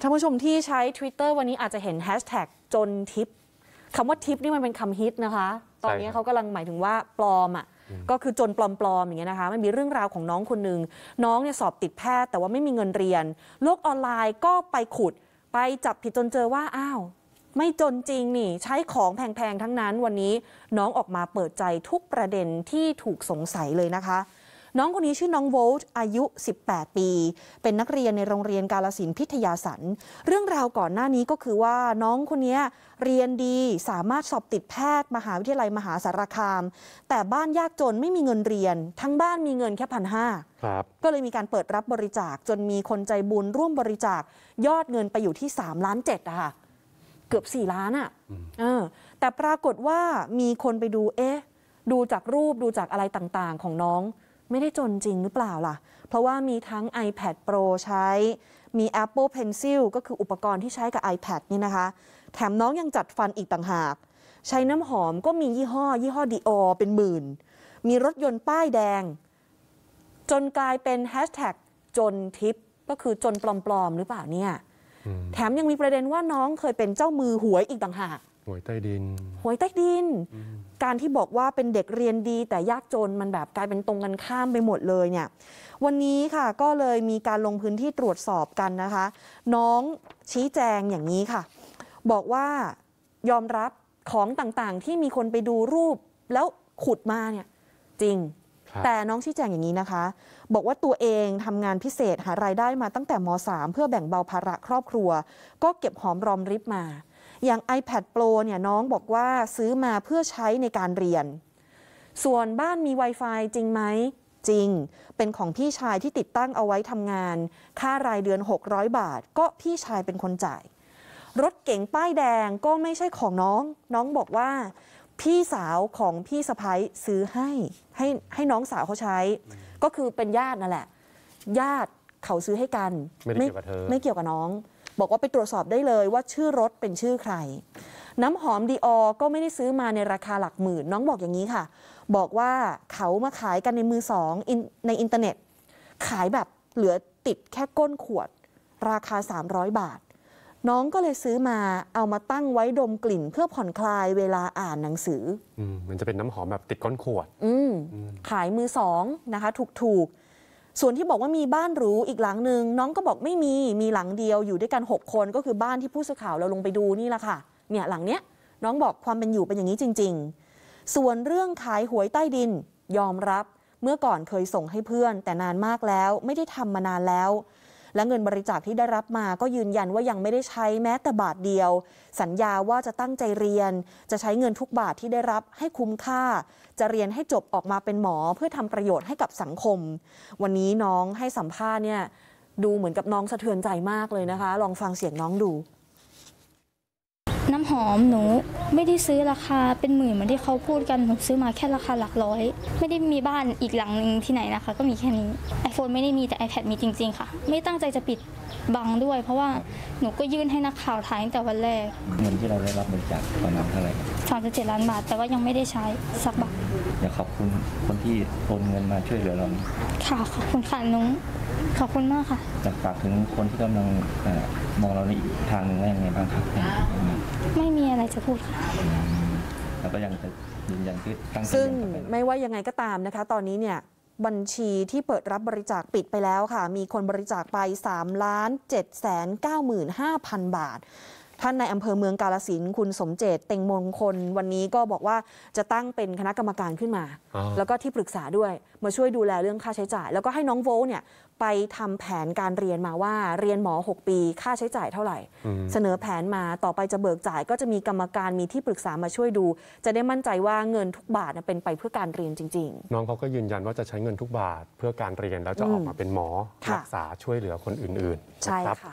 ท่านผู้ชมที่ใช้ Twitter วันนี้อาจจะเห็นแฮชแท็กจนทิปคำว่าทิปนี่มันเป็นคำฮิตนะคะ ตอนนี้เขากำลังหมายถึงว่าปลอม อ่ะ ก็คือจนปลอมๆอย่างเงี้ยนะคะมันมีเรื่องราวของน้องคนหนึ่งน้องเนี่ยสอบติดแพทย์แต่ว่าไม่มีเงินเรียน โลกออนไลน์ก็ไปขุด ไปจับผิดจนเจอว่า อ้าว ไม่จนจริงนี่ ใช้ของแพงๆทั้งนั้นวันนี้น้องออกมาเปิดใจทุกประเด็นที่ถูกสงสัยเลยนะคะน้องคนนี้ชื่อน้องโวลต์อายุ 18 ปี เป็นนักเรียนในโรงเรียนกาลสินพิทยาสันเรื่องราวก่อนหน้านี้ก็คือว่าน้องคนนี้เรียนดีสามารถสอบติดแพทย์มหาวิทยาลัยมหาสารคาม แต่บ้านยากจนไม่มีเงินเรียน ทั้งบ้านมีเงินแค่พันห้าก็เลยมีการเปิดรับบริจาคจนมีคนใจบุญร่วมบริจาคยอดเงินไปอยู่ที่ 3 ล้านเจ็ดอะค่ะ เกือบ 4 ล้านอะ่ะแต่ปรากฏว่ามีคนไปดูเอ๊ะดูจากรูปดูจากอะไรต่าง ๆ ของน้องไม่ได้จนจริงหรือเปล่าล่ะ เพราะว่ามีทั้ง iPad Pro ใช้ มี Apple Pencil ก็คืออุปกรณ์ที่ใช้กับ iPad นี่นะคะ แถมน้องยังจัดฟันอีกต่างหาก ใช้น้ำหอมก็มียี่ห้อ ยี่ห้อดีออเป็นหมื่น มีรถยนต์ป้ายแดง จนกลายเป็นแฮชแท็กจนทิป ก็คือจนปลอม ๆ หรือเปล่าเนี่ย แถมยังมีประเด็นว่าน้องเคยเป็นเจ้ามือหวยอีกต่างหากหวยใต้ดิน หวยใต้ดิน การที่บอกว่าเป็นเด็กเรียนดีแต่ยากจนมันแบบกลายเป็นตรงกันข้ามไปหมดเลยเนี่ย วันนี้ค่ะก็เลยมีการลงพื้นที่ตรวจสอบกันนะคะ น้องชี้แจงอย่างนี้ค่ะ บอกว่ายอมรับของต่างๆ ที่มีคนไปดูรูปแล้วขุดมาเนี่ยจริงแต่น้องชี้แจงอย่างนี้นะคะ บอกว่าตัวเองทำงานพิเศษหารายได้มาตั้งแต่ม .3 เพื่อแบ่งเบาภาระครอบครัว ก็เก็บหอมรอมริบมาอย่าง iPad Pro เนี่ยน้องบอกว่าซื้อมาเพื่อใช้ในการเรียน ส่วนบ้านมี Wi-Fi จริงไหม จริง เป็นของพี่ชายที่ติดตั้งเอาไว้ทำงาน ค่ารายเดือน 600 บาท ก็พี่ชายเป็นคนจ่าย รถเก๋งป้ายแดง ก็ไม่ใช่ของน้อง น้องบอกว่า พี่สาวของพี่สะพ้ยซื้อให้ให้ ให้น้องสาวเขาใช้ ก็คือเป็นญาตินั่นแหละ ญาติเขาซื้อให้กันไม่ไเกี่ยวกับเธอไม่เกี่ยวกับน้องบอกว่าไปตรวจสอบได้เลยว่าชื่อรถเป็นชื่อใคร น้ำหอมดีออก็ไม่ได้ซื้อมาในราคาหลักหมื่น น้องบอกอย่างนี้ค่ะ บอกว่าเขามาขายกันในมือสองในอินเทอร์เน็ต ขายแบบเหลือติดแค่ก้นขวด ราคา 300 บาท น้องก็เลยซื้อมาเอามาตั้งไว้ดมกลิ่นเพื่อผ่อนคลายเวลาอ่านหนังสืออมมันจะเป็นน้ำหอมแบบติดก้นขวดขายมือสองนะคะ ถูกๆส่วนที่บอกว่ามีบ้านหรูอีกหลังหนึ่ง น้องก็บอกไม่มีมีหลังเดียวอยู่ด้วยกัน 6 คนก็คือบ้านที่ผู้สื่อข่าวเราลงไปดูนี่แหละค่ะเนี่ยหลังเนี้ยน้องบอกความเป็นอยู่เป็นอย่างนี้จริงๆ ส่วนเรื่องขายหวยใต้ดินยอมรับเมื่อก่อนเคยส่งให้เพื่อนแต่นานมากแล้วไม่ได้ทำมานานแล้วและเงินบริจาคที่ได้รับมาก็ยืนยันว่ายังไม่ได้ใช้แม้แต่บาทเดียว สัญญาว่าจะตั้งใจเรียน จะใช้เงินทุกบาทที่ได้รับให้คุ้มค่า จะเรียนให้จบออกมาเป็นหมอ เพื่อทำประโยชน์ให้กับสังคม วันนี้น้องให้สัมภาษณ์เนี่ยดูเหมือนกับน้องสะเทือนใจมากเลยนะคะ ลองฟังเสียงน้องดูหอมหนูไม่ได้ซื้อราคาเป็นหมื่นเหมือนที่เขาพูดกันหนูซื้อมาแค่ราคาหลักร้อย ไม่ได้มีบ้านอีกหลังหนึ่งที่ไหนนะคะ ก็มีแค่นี้ iPhone ไม่ได้มีแต่ iPad มีจริงๆค่ะ ไม่ตั้งใจจะปิดบังด้วย เพราะว่าหนูก็ยื่นให้นักข่าวถ่ายตั้งแต่วันแรก เงินที่เราได้รับบริจาคประมาณเท่าไหร่สามสิบเจ็ดล้านบาท แต่ว่ายังไม่ได้ใช้สักบาทอยากขอบคุณคนที่โอนเงินมาช่วยเหลือเราค่ะขอบคุณค่ะนุ้งขอบคุณมากค่ะอยากฝากถึงคนที่กำลังมองเราในอีกทางหนึ่งได้ยังไงบ้างครับจะพูดค่ะแล้วก็ยังจะยืนยันที่ตั้งซึ่งไม่ว่ายังไงก็ตามนะคะ ตอนนี้เนี่ย บัญชีที่เปิดรับบริจาคปิดไปแล้วค่ะ มีคนบริจาคไป3ล้าน7 9 5 0 0 0 บาทท่านในอำเภอเมืองกาลสินคุณสมเจตเต็งมงคลวันนี้ก็บอกว่าจะตั้งเป็นคณะกรรมการขึ้นมา แล้วก็ที่ปรึกษาด้วยมาช่วยดูแลเรื่องค่าใช้จ่าย แล้วก็ให้น้องโวเนี่ย ไปทำแผนการเรียนมาว่าเรียนหมอ6 ปีค่าใช้จ่ายเท่าไหร่ เสนอแผนมาต่อไปจะเบิกจ่าย ก็จะมีกรรมการมีที่ปรึกษามาช่วยดู จะได้มั่นใจว่าเงินทุกบาทเป็นไปเพื่อการเรียนจริงๆน้องเขาก็ยืนยันว่าจะใช้เงินทุกบาทเพื่อการเรียนแล้วจะออกมาเป็นหมอรักษาช่วยเหลือคนอื่นๆใช่ค่ะ